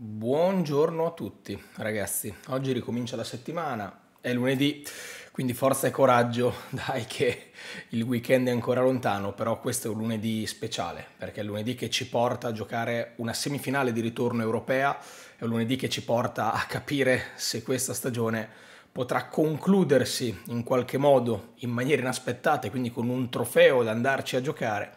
Buongiorno a tutti ragazzi, oggi ricomincia la settimana, è lunedì, quindi forza e coraggio, dai che il weekend è ancora lontano, però questo è un lunedì speciale, perché è il lunedì che ci porta a giocare una semifinale di ritorno europea, è un lunedì che ci porta a capire se questa stagione potrà concludersi in qualche modo, in maniera inaspettata, quindi con un trofeo da andarci a giocare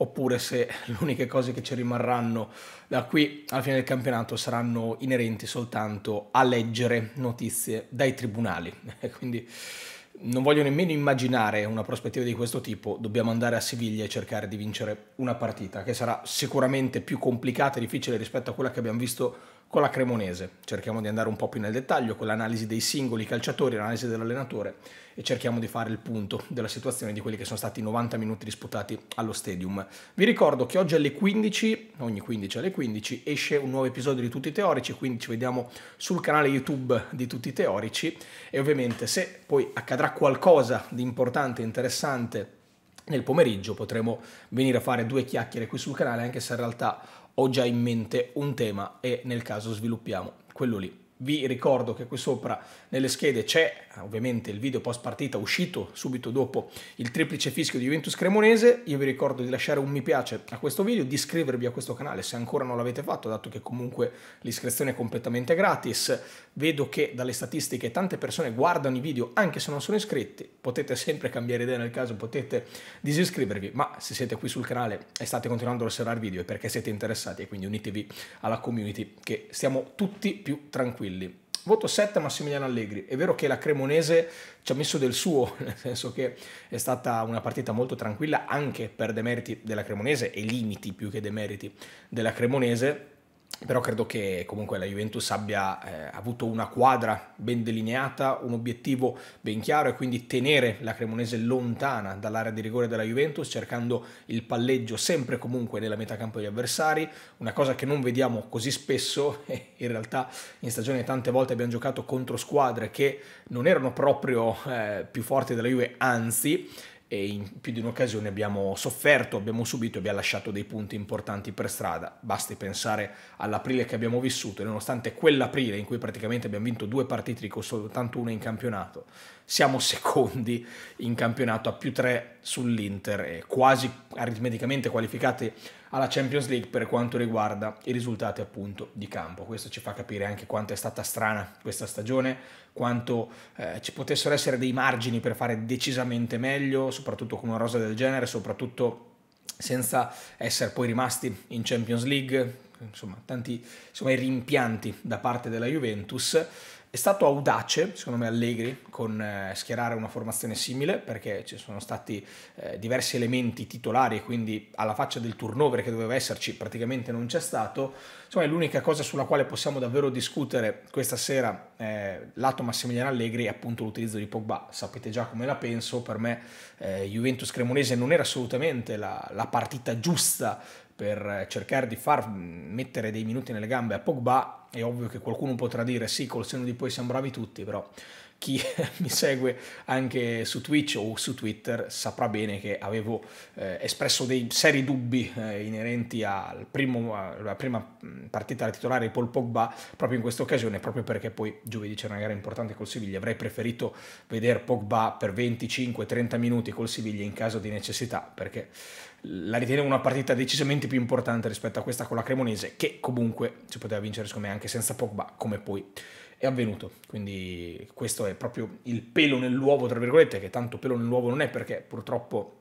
oppure se le uniche cose che ci rimarranno da qui alla fine del campionato saranno inerenti soltanto a leggere notizie dai tribunali. Quindi non voglio nemmeno immaginare una prospettiva di questo tipo, dobbiamo andare a Siviglia e cercare di vincere una partita che sarà sicuramente più complicata e difficile rispetto a quella che abbiamo visto con la Cremonese. Cerchiamo di andare un po' più nel dettaglio con l'analisi dei singoli calciatori, l'analisi dell'allenatore e cerchiamo di fare il punto della situazione di quelli che sono stati 90 minuti disputati allo stadium. Vi ricordo che oggi alle 15, ogni 15 alle 15, esce un nuovo episodio di Tutti i Teorici, quindi ci vediamo sul canale YouTube di Tutti i Teorici e ovviamente se poi accadrà qualcosa di importante, interessante nel pomeriggio potremo venire a fare due chiacchiere qui sul canale anche se in realtà ho già in mente un tema e nel caso sviluppiamo quello lì. Vi ricordo che qui sopra nelle schede c'è ovviamente il video post partita uscito subito dopo il triplice fischio di Juventus Cremonese. Io vi ricordo di lasciare un mi piace a questo video, di iscrivervi a questo canale se ancora non l'avete fatto, dato che comunque l'iscrizione è completamente gratis. Vedo che dalle statistiche tante persone guardano i video anche se non sono iscritti. Potete sempre cambiare idea nel caso, potete disiscrivervi, ma se siete qui sul canale e state continuando a osservare il video è perché siete interessati e quindi unitevi alla community che stiamo tutti più tranquilli tranquilli. Voto 7 Massimiliano Allegri. È vero che la Cremonese ci ha messo del suo, nel senso che è stata una partita molto tranquilla anche per demeriti della Cremonese e limiti più che demeriti della Cremonese però credo che comunque la Juventus abbia eh, avuto una quadra ben delineata, un obiettivo ben chiaro e quindi tenere la Cremonese lontana dall'area di rigore della Juventus cercando il palleggio sempre comunque nella metà campo degli avversari, una cosa che non vediamo così spesso, eh, in realtà in stagione tante volte abbiamo giocato contro squadre che non erano proprio eh, più forti della Juve, anzi e in più di un'occasione abbiamo sofferto, abbiamo subito e abbiamo lasciato dei punti importanti per strada. Basti pensare all'aprile che abbiamo vissuto, e nonostante quell'aprile in cui praticamente abbiamo vinto due partite con soltanto una in campionato, siamo secondi in campionato a più tre sull'Inter e quasi aritmeticamente qualificati alla Champions League per quanto riguarda i risultati appunto di campo. Questo ci fa capire anche quanto è stata strana questa stagione, quanto eh, ci potessero essere dei margini per fare decisamente meglio, soprattutto con una rosa del genere, soprattutto senza essere poi rimasti in Champions League, insomma tanti insomma, rimpianti da parte della Juventus. È stato audace, secondo me, Allegri con eh, schierare una formazione simile perché ci sono stati eh, diversi elementi titolari e quindi alla faccia del turnover che doveva esserci praticamente non c'è stato. Insomma, è l'unica cosa sulla quale possiamo davvero discutere questa sera eh, lato Massimiliano Allegri è appunto l'utilizzo di Pogba. Sapete già come la penso, per me eh, Juventus-Cremonese non era assolutamente la, la partita giusta per cercare di far mettere dei minuti nelle gambe a Pogba, è ovvio che qualcuno potrà dire sì, col seno di poi siamo bravi tutti, però chi mi segue anche su Twitch o su Twitter saprà bene che avevo eh, espresso dei seri dubbi eh, inerenti al primo, alla prima mm, partita da titolare di Paul Pogba proprio in questa occasione, proprio perché poi giovedì c'era una gara importante col Siviglia, avrei preferito vedere Pogba per 25-30 minuti col Siviglia in caso di necessità, perché la ritenevo una partita decisamente più importante rispetto a questa con la Cremonese, che comunque si poteva vincere secondo me anche senza Pogba, come poi è avvenuto. Quindi questo è proprio il pelo nell'uovo, tra virgolette, che tanto pelo nell'uovo non è perché purtroppo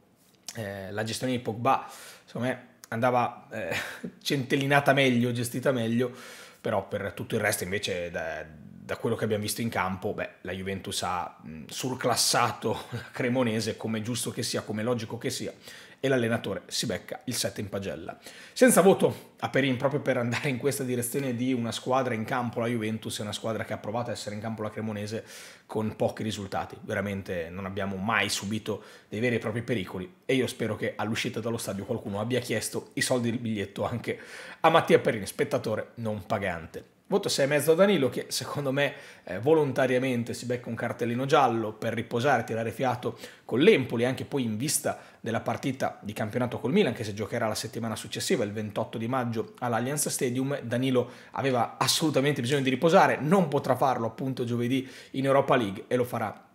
eh, la gestione di Pogba, secondo me, andava eh, centellinata meglio, gestita meglio, però per tutto il resto invece da, da quello che abbiamo visto in campo, beh, la Juventus ha mh, surclassato la Cremonese come giusto che sia, come logico che sia, e l'allenatore si becca il 7 in pagella. Senza voto a Perin proprio per andare in questa direzione di una squadra in campo, la Juventus è una squadra che ha provato a essere in campo la Cremonese con pochi risultati, veramente non abbiamo mai subito dei veri e propri pericoli e io spero che all'uscita dallo stadio qualcuno abbia chiesto i soldi del biglietto anche a Mattia Perin, spettatore non pagante. Voto 6 mezzo a Danilo che secondo me eh, volontariamente si becca un cartellino giallo per riposare, tirare fiato con l'Empoli, anche poi in vista della partita di campionato col Milan che si giocherà la settimana successiva, il 28 di maggio all'Allianz Stadium. Danilo aveva assolutamente bisogno di riposare, non potrà farlo appunto giovedì in Europa League e lo farà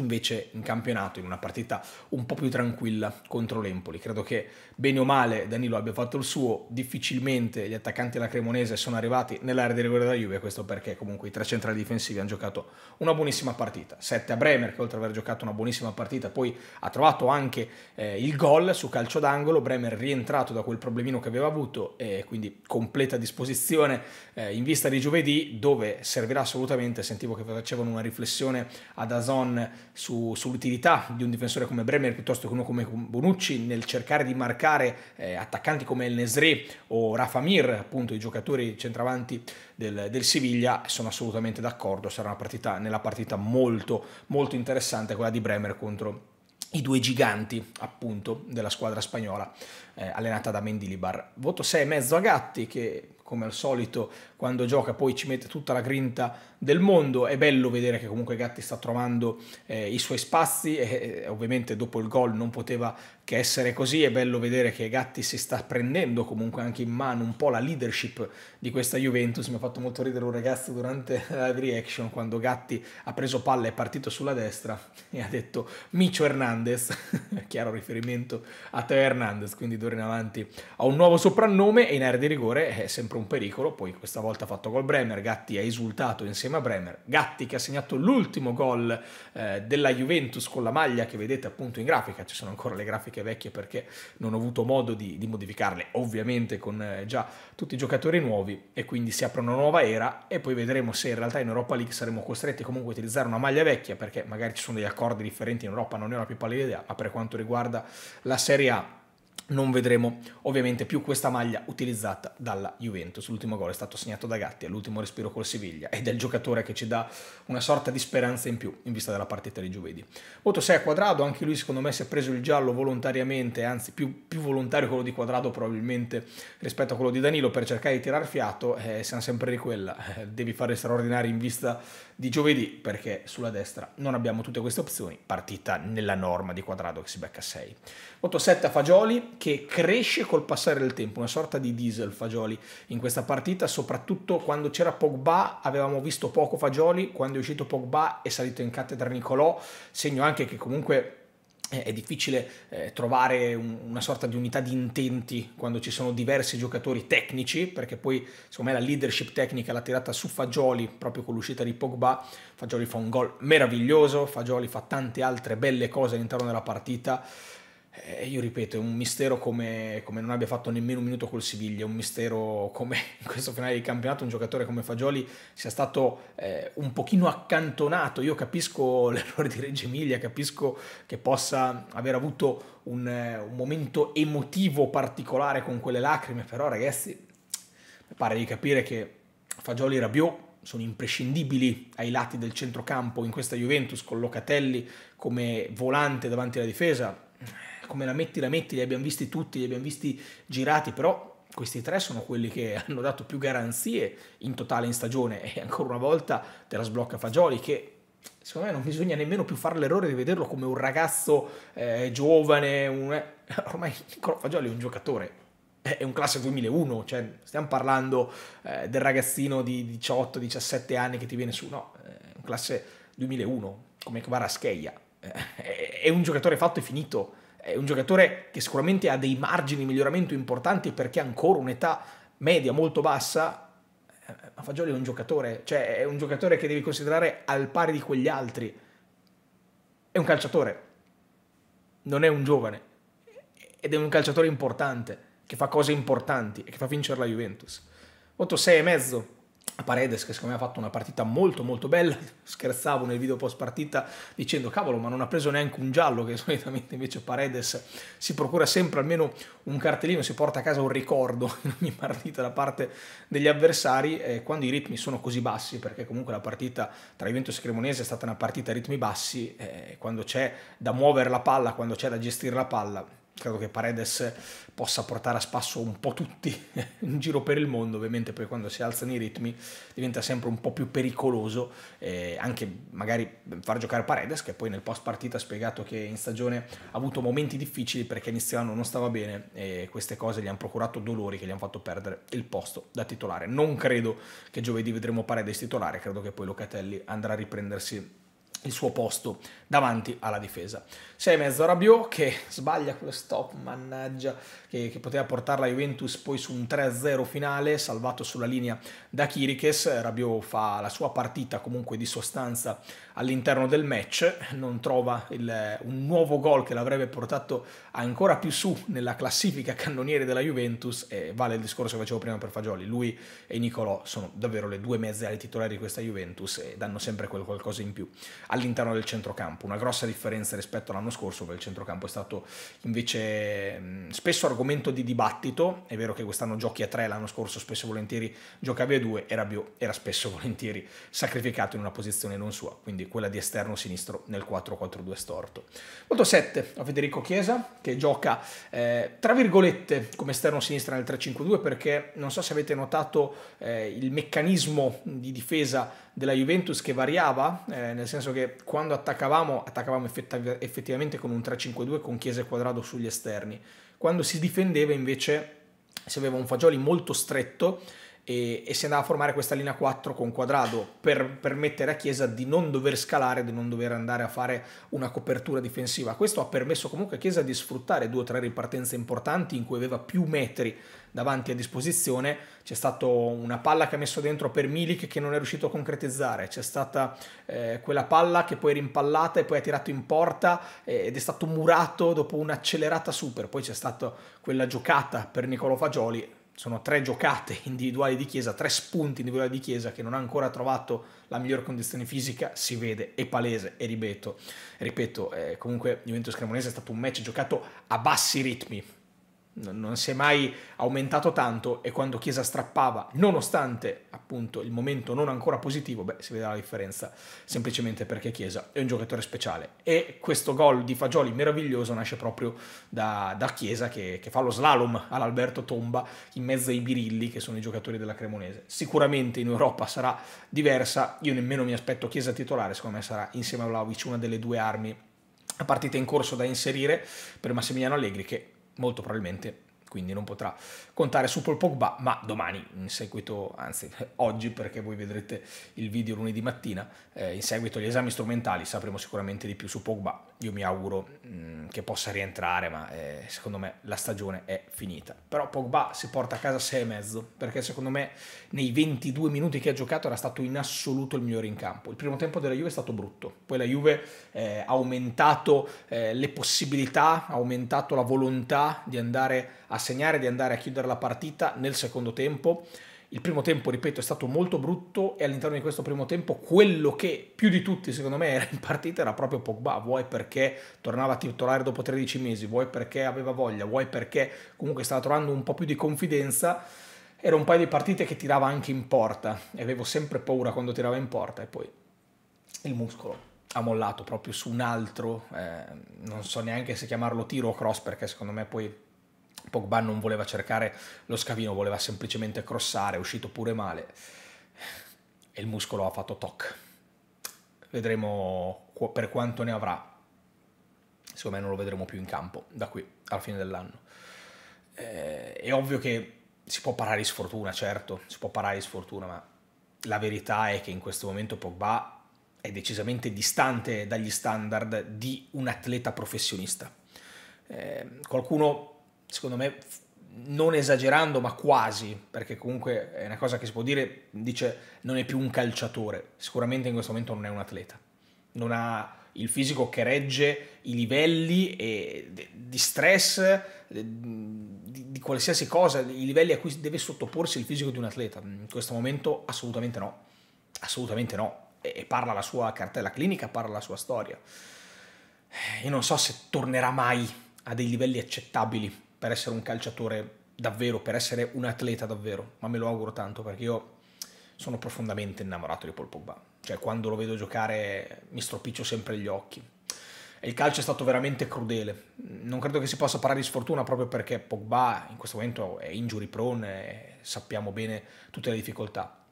invece in campionato in una partita un po' più tranquilla contro l'Empoli. Credo che bene o male Danilo abbia fatto il suo, difficilmente gli attaccanti della Cremonese sono arrivati nell'area di rigore della Juve, questo perché comunque i tre centrali difensivi hanno giocato una buonissima partita. 7 a Bremer che oltre ad aver giocato una buonissima partita poi ha trovato anche eh, il gol su calcio d'angolo, Bremer rientrato da quel problemino che aveva avuto e quindi completa disposizione eh, in vista di giovedì dove servirà assolutamente, sentivo che facevano una riflessione ad Azon su, sull'utilità di un difensore come Bremer piuttosto che uno come Bonucci nel cercare di marcare eh, attaccanti come El Nesri o Rafa Mir, appunto i giocatori centravanti del, del Siviglia, sono assolutamente d'accordo, sarà una partita, nella partita molto, molto interessante quella di Bremer contro i due giganti appunto della squadra spagnola eh, allenata da Mendilibar. Voto 6,5 a Gatti che come al solito quando gioca poi ci mette tutta la grinta del mondo, è bello vedere che comunque Gatti sta trovando eh, i suoi spazi e, e eh, ovviamente dopo il gol non poteva che essere così, è bello vedere che Gatti si sta prendendo comunque anche in mano un po' la leadership di questa Juventus, mi ha fatto molto ridere un ragazzo durante la reaction quando Gatti ha preso palla e è partito sulla destra e ha detto Micio Hernandez, chiaro riferimento a Teo Hernandez, quindi d'ora in avanti ha un nuovo soprannome e in area di rigore è sempre sempre un pericolo, poi questa volta ha fatto gol Bremer, Gatti ha esultato insieme a Bremer, Gatti che ha segnato l'ultimo gol eh, della Juventus con la maglia che vedete appunto in grafica, ci sono ancora le grafiche vecchie perché non ho avuto modo di, di modificarle, ovviamente con eh, già tutti i giocatori nuovi e quindi si apre una nuova era e poi vedremo se in realtà in Europa League saremo costretti comunque a utilizzare una maglia vecchia perché magari ci sono degli accordi differenti in Europa, non ne ho la più pallida idea, ma per quanto riguarda la Serie A non vedremo ovviamente più questa maglia utilizzata dalla Juventus. L'ultimo gol è stato segnato da Gatti all'ultimo respiro col Siviglia ed è il giocatore che ci dà una sorta di speranza in più in vista della partita di giovedì. Voto 6 a Quadrado, anche lui secondo me si è preso il giallo volontariamente, anzi più, più volontario quello di Quadrado probabilmente rispetto a quello di Danilo per cercare di tirar fiato, eh, siamo sempre di quella, eh, devi fare straordinari in vista di giovedì perché sulla destra non abbiamo tutte queste opzioni, partita nella norma di Quadrado che si becca 6. Voto 7 a Fagioli, che cresce col passare del tempo, una sorta di diesel Fagioli in questa partita, soprattutto quando c'era Pogba avevamo visto poco Fagioli, quando è uscito Pogba è salito in cattedra Nicolò, segno anche che comunque eh, è difficile eh, trovare un, una sorta di unità di intenti quando ci sono diversi giocatori tecnici, perché poi secondo me la leadership tecnica l'ha tirata su Fagioli proprio con l'uscita di Pogba. Fagioli fa un gol meraviglioso, Fagioli fa tante altre belle cose all'interno della partita. Eh, io ripeto, è un mistero come, come, non abbia fatto nemmeno un minuto col Siviglia, un mistero come in questo finale di campionato un giocatore come Fagioli sia stato eh, un pochino accantonato. Io capisco l'errore di Reggio Emilia, capisco che possa aver avuto un, eh, un momento emotivo particolare con quelle lacrime, però ragazzi, mi pare di capire che Fagioli e Rabiot sono imprescindibili ai lati del centrocampo in questa Juventus con Locatelli come volante davanti alla difesa come la metti la metti, li abbiamo visti tutti, li abbiamo visti girati, però questi tre sono quelli che hanno dato più garanzie in totale in stagione e ancora una volta te la sblocca Fagioli che secondo me non bisogna nemmeno più fare l'errore di vederlo come un ragazzo eh, giovane, un... Eh, ormai Nicolò Fagioli è un giocatore. Eh, è un classe 2001, cioè stiamo parlando eh, del ragazzino di 18-17 anni che ti viene su, no, è eh, un classe 2001, come Kvaraskeia, è un giocatore fatto e finito, è un giocatore che sicuramente ha dei margini di miglioramento importanti perché ha ancora un'età media molto bassa, eh, ma Fagioli è un giocatore, cioè è un giocatore che devi considerare al pari di quegli altri. È un calciatore, non è un giovane. Ed è un calciatore importante, che fa cose importanti e che fa vincere la Juventus. Voto 6,5 Paredes che secondo me ha fatto una partita molto molto bella, scherzavo nel video post partita dicendo cavolo ma non ha preso neanche un giallo che solitamente invece Paredes si procura sempre almeno un cartellino, si porta a casa un ricordo in ogni partita da parte degli avversari eh, quando i ritmi sono così bassi perché comunque la partita tra Juventus e Cremonese è stata una partita a ritmi bassi eh, quando c'è da muovere la palla, quando c'è da gestire la palla credo che Paredes possa portare a spasso un po' tutti in giro per il mondo, ovviamente poi quando si alzano i ritmi diventa sempre un po' più pericoloso, eh, anche magari far giocare Paredes che poi nel post partita ha spiegato che in stagione ha avuto momenti difficili perché iniziano non stava bene e queste cose gli hanno procurato dolori che gli hanno fatto perdere il posto da titolare. Non credo che giovedì vedremo Paredes titolare, credo che poi Locatelli andrà a riprendersi il suo posto davanti alla difesa. C'è in mezzo Rabiot che sbaglia quello stop, mannaggia, che, che, poteva portare la Juventus poi su un 3-0 finale, salvato sulla linea da Chiriches. Rabiot fa la sua partita comunque di sostanza all'interno del match, non trova il, un nuovo gol che l'avrebbe portato ancora più su nella classifica cannoniere della Juventus e vale il discorso che facevo prima per Fagioli, lui e Nicolò sono davvero le due mezze ali titolari di questa Juventus e danno sempre quel qualcosa in più all'interno del centrocampo, una grossa differenza rispetto all'anno scorso dove il centrocampo è stato invece spesso argomento di dibattito, è vero che quest'anno giochi a tre, l'anno scorso spesso e volentieri giocavi a due e Rabiot era spesso e volentieri sacrificato in una posizione non sua, quindi quella di esterno sinistro nel 4-4-2 storto. Voto 7 a Federico Chiesa che gioca eh, tra virgolette come esterno sinistro nel 3-5-2 perché non so se avete notato eh, il meccanismo di difesa della Juventus che variava, eh, nel senso che quando attaccavamo, attaccavamo effettivamente con un 3-5-2 con chiese quadrato sugli esterni. Quando si difendeva invece si aveva un Fagioli molto stretto e, e, si andava a formare questa linea 4 con quadrado per permettere a Chiesa di non dover scalare, di non dover andare a fare una copertura difensiva. Questo ha permesso comunque a Chiesa di sfruttare due o tre ripartenze importanti in cui aveva più metri davanti a disposizione. C'è stata una palla che ha messo dentro per Milik che non è riuscito a concretizzare, c'è stata eh, quella palla che poi è rimpallata e poi ha tirato in porta eh, ed è stato murato dopo un'accelerata super. Poi c'è stata quella giocata per Nicolo Fagioli sono tre giocate individuali di Chiesa, tre spunti individuali di Chiesa che non ha ancora trovato la miglior condizione fisica, si vede, è palese, e ripeto, ripeto eh, comunque Juventus-Cremonese è stato un match giocato a bassi ritmi, non si è mai aumentato tanto e quando Chiesa strappava, nonostante appunto il momento non ancora positivo, beh, si vede la differenza semplicemente perché Chiesa è un giocatore speciale. E questo gol di Fagioli meraviglioso nasce proprio da, da Chiesa che, che, fa lo slalom all'Alberto Tomba in mezzo ai birilli che sono i giocatori della Cremonese. Sicuramente in Europa sarà diversa, io nemmeno mi aspetto Chiesa titolare, secondo me sarà insieme a Vlaovic una delle due armi a partita in corso da inserire per Massimiliano Allegri che molto probabilmente quindi non potrà contare su Paul Pogba, ma domani in seguito, anzi oggi perché voi vedrete il video lunedì mattina, eh, in seguito agli esami strumentali sapremo sicuramente di più su Pogba, io mi auguro mh, mm, che possa rientrare, ma eh, secondo me la stagione è finita. Però Pogba si porta a casa e mezzo, perché secondo me nei 22 minuti che ha giocato era stato in assoluto il migliore in campo. Il primo tempo della Juve è stato brutto, poi la Juve eh, ha aumentato eh, le possibilità, ha aumentato la volontà di andare a segnare, di andare a chiudere la partita nel secondo tempo. Il primo tempo, ripeto, è stato molto brutto e all'interno di questo primo tempo quello che più di tutti, secondo me, era in partita era proprio Pogba, vuoi perché tornava a titolare dopo 13 mesi, vuoi perché aveva voglia, vuoi perché comunque stava trovando un po' più di confidenza. Era un paio di partite che tirava anche in porta e avevo sempre paura quando tirava in porta e poi il muscolo ha mollato proprio su un altro, eh, non so neanche se chiamarlo tiro o cross perché secondo me poi Pogba non voleva cercare lo scavino, voleva semplicemente crossare, è uscito pure male e il muscolo ha fatto toc. Vedremo per quanto ne avrà. Secondo me non lo vedremo più in campo da qui alla fine dell'anno. Eh, è ovvio che si può parare di sfortuna, certo, si può parare di sfortuna, ma la verità è che in questo momento Pogba è decisamente distante dagli standard di un atleta professionista. Eh, qualcuno secondo me, non esagerando, ma quasi, perché comunque è una cosa che si può dire, dice non è più un calciatore, sicuramente in questo momento non è un atleta, non ha il fisico che regge i livelli e, di stress, di, di qualsiasi cosa, i livelli a cui deve sottoporsi il fisico di un atleta. In questo momento assolutamente no, assolutamente no. E, e parla la sua cartella clinica, parla la sua storia. Eh, io non so se tornerà mai a dei livelli accettabili per essere un calciatore davvero, per essere un atleta davvero, ma me lo auguro tanto perché io sono profondamente innamorato di Paul Pogba, cioè quando lo vedo giocare mi stropiccio sempre gli occhi. E il calcio è stato veramente crudele, non credo che si possa parlare di sfortuna proprio perché Pogba in questo momento è injury prone e sappiamo bene tutte le difficoltà.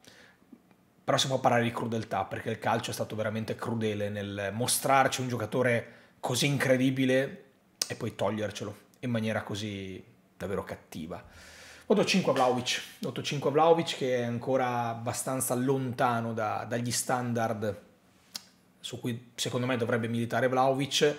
Però si può parlare di crudeltà perché il calcio è stato veramente crudele nel mostrarci un giocatore così incredibile e poi togliercelo in maniera così davvero cattiva. 8-5 a Vlaovic, 8-5 a Vlaovic che è ancora abbastanza lontano da, dagli standard su cui secondo me dovrebbe militare Vlaovic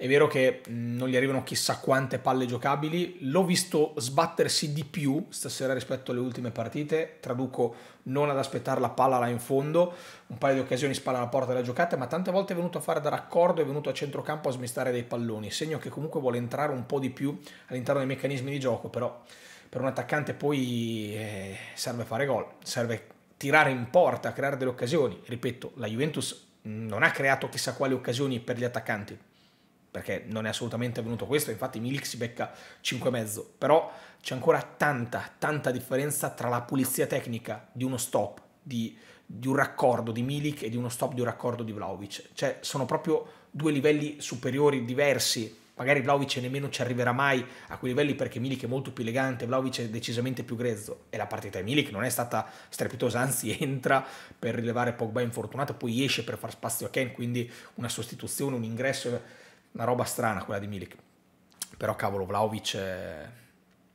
è vero che mm, non gli arrivano chissà quante palle giocabili, l'ho visto sbattersi di più stasera rispetto alle ultime partite, traduco non ad aspettare la palla là in fondo, un paio di occasioni spalla alla porta della giocata, ma tante volte è venuto a fare da raccordo, è venuto a centrocampo a smistare dei palloni, segno che comunque vuole entrare un po' di più all'interno dei meccanismi di gioco, però per un attaccante poi eh, serve fare gol, serve tirare in porta, creare delle occasioni. Ripeto, la Juventus mm, non ha creato chissà quali occasioni per gli attaccanti, perché non è assolutamente avvenuto questo, infatti Milik si becca 5,5, però c'è ancora tanta, tanta differenza tra la pulizia tecnica di uno stop, di, di un raccordo di Milik e di uno stop di un raccordo di Vlaovic, cioè sono proprio due livelli superiori diversi magari Vlaovic nemmeno ci arriverà mai a quei livelli perché Milik è molto più elegante, Vlaovic è decisamente più grezzo e la partita di Milik non è stata strepitosa, anzi entra per rilevare Pogba infortunato, poi esce per far spazio a Ken, quindi una sostituzione, un ingresso una roba strana quella di Milik. Però cavolo, Vlaovic, eh,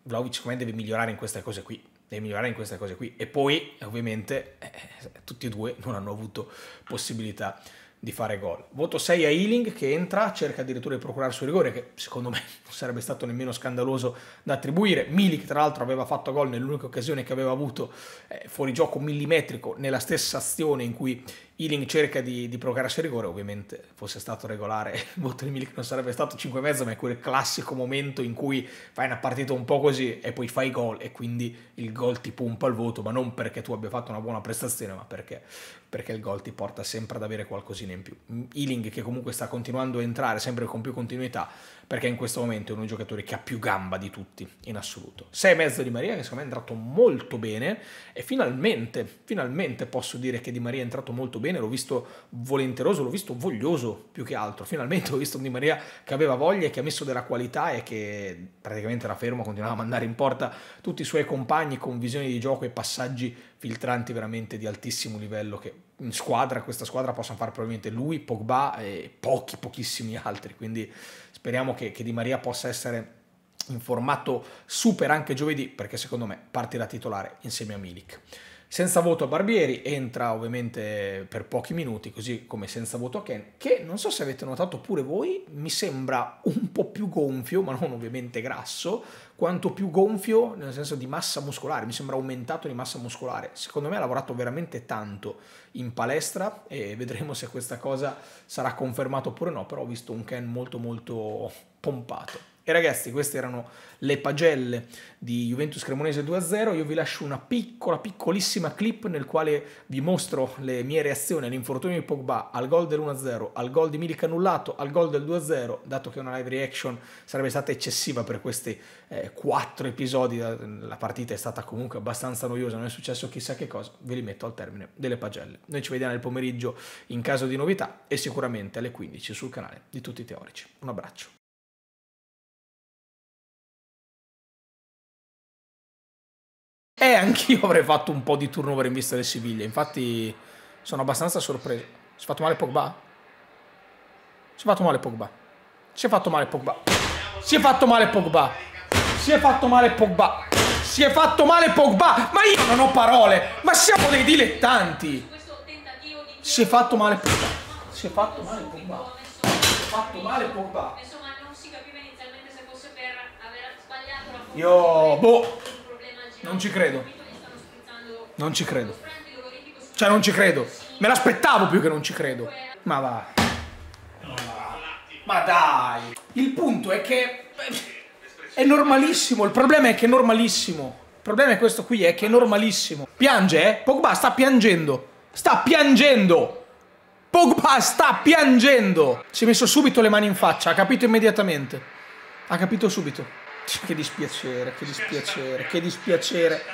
Vlaovic come deve migliorare in queste cose qui? Deve migliorare in queste cose qui. E poi, ovviamente, eh, tutti e due non hanno avuto possibilità di fare gol. Voto 6 a Ealing che entra, cerca addirittura di procurare il rigore che secondo me non sarebbe stato nemmeno scandaloso da attribuire. Milik tra l'altro aveva fatto gol nell'unica occasione che aveva avuto eh, fuori gioco millimetrico nella stessa azione in cui Ealing cerca di, di provocare a rigore, ovviamente fosse stato regolare il voto di Milik non sarebbe stato 5,5, ma è quel classico momento in cui fai una partita un po' così e poi fai gol e quindi il gol ti pompa il voto, ma non perché tu abbia fatto una buona prestazione, ma perché, perché il gol ti porta sempre ad avere qualcosina in più. Ealing che comunque sta continuando a entrare sempre con più continuità, perché in questo momento è uno dei giocatori che ha più gamba di tutti in assoluto. e mezzo di Maria che secondo me è entrato molto bene e finalmente, finalmente posso dire che Di Maria è entrato molto bene, l'ho visto volenteroso, l'ho visto voglioso più che altro, finalmente ho visto un Di Maria che aveva voglia e che ha messo della qualità e che praticamente era fermo, continuava a mandare in porta tutti i suoi compagni con visioni di gioco e passaggi filtranti veramente di altissimo livello che in squadra, questa squadra possono fare probabilmente lui, Pogba e pochi, pochissimi altri, quindi Speriamo che, che Di Maria possa essere in formato super anche giovedì, perché secondo me partirà titolare insieme a Milik. Senza voto a Barbieri entra ovviamente per pochi minuti, così come senza voto a Ken, che non so se avete notato pure voi, mi sembra un po' più gonfio, ma non ovviamente grasso, quanto più gonfio nel senso di massa muscolare, mi sembra aumentato di massa muscolare. Secondo me ha lavorato veramente tanto in palestra e vedremo se questa cosa sarà confermata oppure no, però ho visto un Ken molto molto pompato. E ragazzi, queste erano le pagelle di Juventus Cremonese 2-0. Io vi lascio una piccola, piccolissima clip nel quale vi mostro le mie reazioni all'infortunio di Pogba, al gol dell'1-0, al gol di Milik annullato, al gol del 2-0, dato che una live reaction sarebbe stata eccessiva per questi eh, quattro episodi. La partita è stata comunque abbastanza noiosa, non è successo chissà che cosa. Ve li metto al termine delle pagelle. Noi ci vediamo nel pomeriggio in caso di novità e sicuramente alle 15 sul canale di Tutti i Teorici. Un abbraccio. E eh, anch'io avrei fatto un po' di turnover in vista del Siviglia. Infatti sono abbastanza sorpreso. Si è fatto male Pogba? Si è fatto male Pogba. Si è fatto male Pogba. Si è fatto male Pogba. Si è fatto male Pogba. Si è fatto male Pogba. Ma io non ho parole. Ma siamo dei dilettanti. Si è fatto male Pogba. Si è fatto male Pogba. Si è fatto male Pogba. Insomma, non si capiva inizialmente se fosse per aver sbagliato la Io, boh. Non ci credo. Non ci credo. Cioè, non ci credo. Me l'aspettavo più che non ci credo. Ma va. Ma, dai. Il punto è che... È normalissimo. Il problema è che è normalissimo. Il problema è questo qui, è che è normalissimo. Piange, eh? Pogba sta piangendo. Sta piangendo. Pogba sta piangendo. Si è messo subito le mani in faccia, ha capito immediatamente. Ha capito subito. Che dispiacere, che dispiacere, che dispiacere.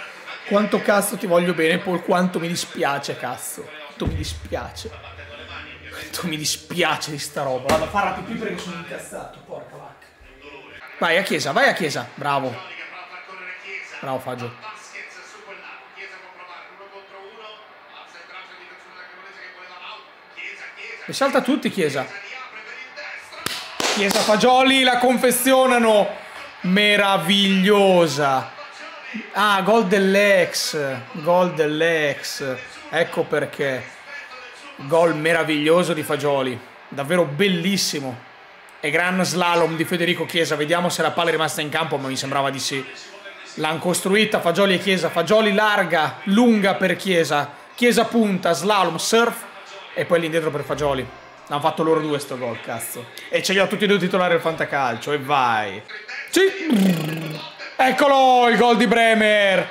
Quanto cazzo ti voglio bene, Paul, quanto mi dispiace, cazzo. Quanto mi dispiace. Quanto mi dispiace di sta roba. Vado a farla pipì perché sono incazzato, porca vacca. Vai a chiesa, vai a chiesa, bravo. Bravo Faggio. E salta tutti Chiesa. Chiesa Fagioli la confezionano meravigliosa. Ah, gol dell'ex, gol dell'ex. Ecco perché. Gol meraviglioso di Fagioli, davvero bellissimo. E gran slalom di Federico Chiesa, vediamo se la palla è rimasta in campo, ma mi sembrava di sì. L'hanno costruita Fagioli e Chiesa, Fagioli larga, lunga per Chiesa, Chiesa punta, slalom, surf e poi lì indietro per Fagioli. Hanno fatto loro due sto gol, cazzo. E ce li ho tutti e due titolari al fantacalcio, e vai. Sì! Eccolo il gol di Bremer!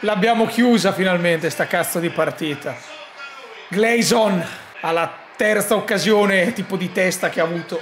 L'abbiamo chiusa finalmente sta cazzo di partita. Glazon alla terza occasione tipo di testa che ha avuto.